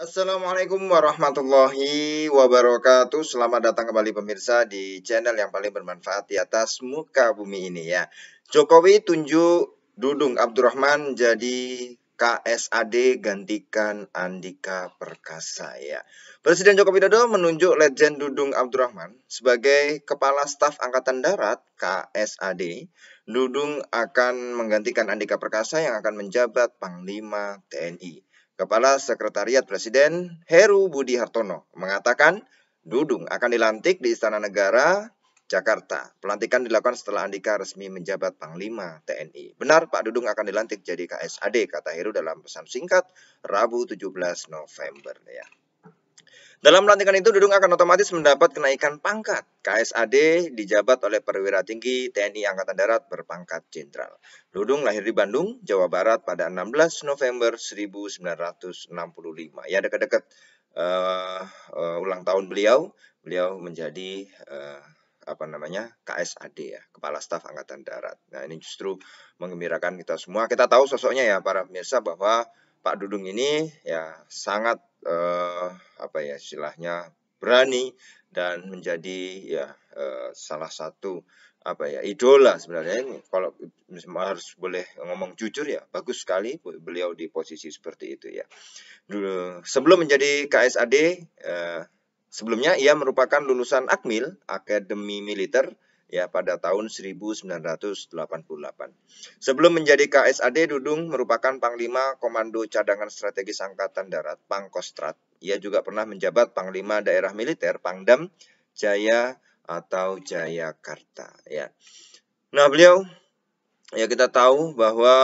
Assalamualaikum warahmatullahi wabarakatuh. Selamat datang kembali pemirsa di channel yang paling bermanfaat di atas muka bumi ini ya. Jokowi tunjuk Dudung Abdurrahman jadi KSAD gantikan Andika Perkasa ya. Presiden Joko Widodo menunjuk legend Dudung Abdurrahman sebagai Kepala Staf Angkatan Darat KSAD. Dudung akan menggantikan Andika Perkasa yang akan menjabat Panglima TNI. Kepala Sekretariat Presiden Heru Budi Hartono mengatakan Dudung akan dilantik di Istana Negara Jakarta. Pelantikan dilakukan setelah Andika resmi menjabat Panglima TNI. Benar, Pak Dudung akan dilantik jadi KSAD, kata Heru dalam pesan singkat Rabu 17 November. Ya. Dalam pelantikan itu, Dudung akan otomatis mendapat kenaikan pangkat. KSAD dijabat oleh perwira tinggi TNI Angkatan Darat berpangkat jenderal. Dudung lahir di Bandung, Jawa Barat pada 16 November 1965. Ya, dekat-dekat uh, uh, ulang tahun beliau, beliau menjadi uh, apa namanya KSAD ya Kepala Staf Angkatan Darat. Nah ini justru mengembirakan kita semua. Kita tahu sosoknya ya para pemirsa bahwa Pak Dudung ini ya sangat eh, apa ya istilahnya berani dan menjadi ya eh, salah satu apa ya idola sebenarnya ini kalau harus boleh ngomong jujur ya bagus sekali beliau di posisi seperti itu ya dulu sebelum menjadi KSAD eh, sebelumnya ia merupakan lulusan Akmil Akademi Militer ya pada tahun 1988. Sebelum menjadi KSAD, Dudung merupakan Panglima Komando Cadangan Strategis Angkatan Darat, Pangkostrat. Ia juga pernah menjabat Panglima Daerah Militer, Pangdam, Jaya atau Jayakarta. Ya. Nah beliau, ya kita tahu bahwa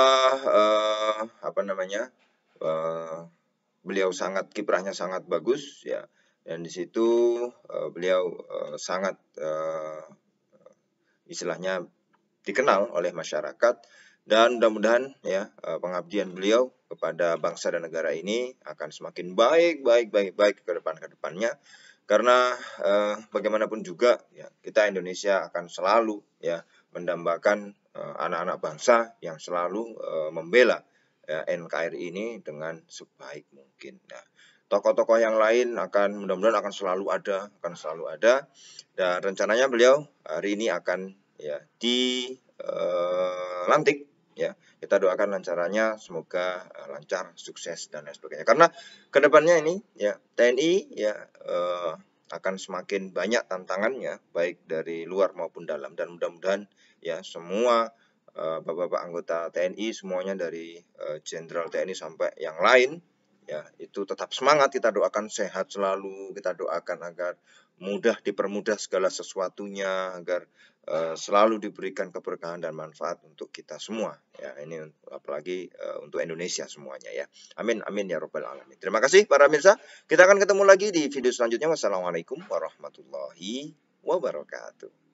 eh, apa namanya, eh, beliau sangat kiprahnya sangat bagus, ya. Dan di situ eh, beliau eh, sangat eh, istilahnya dikenal oleh masyarakat dan mudah-mudahan ya eh, pengabdian beliau kepada bangsa dan negara ini akan semakin baik baik baik baik ke depan ke depannya karena eh, bagaimanapun juga ya kita Indonesia akan selalu ya mendambakan eh, anak-anak eh, bangsa yang selalu eh, membela ya, NKRI ini dengan sebaik mungkin. Nah, tokoh-tokoh yang lain akan mudah-mudahan akan selalu ada, akan selalu ada. Dan rencananya beliau hari ini akan ya di uh, lantik ya. Kita doakan lancarannya semoga uh, lancar, sukses dan lain sebagainya. Karena kedepannya ini ya TNI ya uh, akan semakin banyak tantangannya baik dari luar maupun dalam dan mudah-mudahan ya semua bapak-bapak anggota TNI semuanya dari jenderal TNI sampai yang lain ya itu tetap semangat kita doakan sehat selalu kita doakan agar mudah dipermudah segala sesuatunya agar uh, selalu diberikan keberkahan dan manfaat untuk kita semua ya ini apalagi uh, untuk Indonesia semuanya ya amin amin ya robbal alamin terima kasih para pemirsa kita akan ketemu lagi di video selanjutnya wassalamualaikum warahmatullahi wabarakatuh